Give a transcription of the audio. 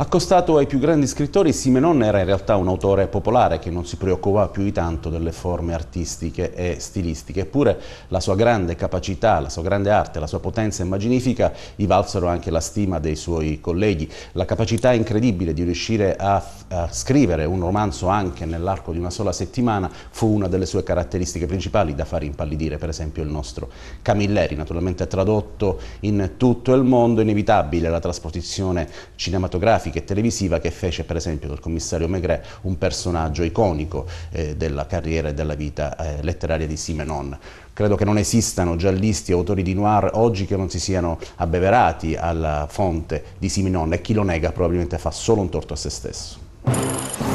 Accostato ai più grandi scrittori, Simenon era in realtà un autore popolare che non si preoccupava più di tanto delle forme artistiche e stilistiche, eppure la sua grande capacità, la sua grande arte, la sua potenza immaginifica gli valsero anche la stima dei suoi colleghi. La capacità incredibile di riuscire a, a scrivere un romanzo anche nell'arco di una sola settimana fu una delle sue caratteristiche principali da far impallidire, per esempio, il nostro Camilleri, naturalmente tradotto in tutto il mondo, inevitabile la trasposizione cinematografica grafica e televisiva che fece per esempio del commissario Maigret un personaggio iconico eh, della carriera e della vita eh, letteraria di Simenon. Credo che non esistano giallisti e autori di noir oggi che non si siano abbeverati alla fonte di Simenon e chi lo nega probabilmente fa solo un torto a se stesso.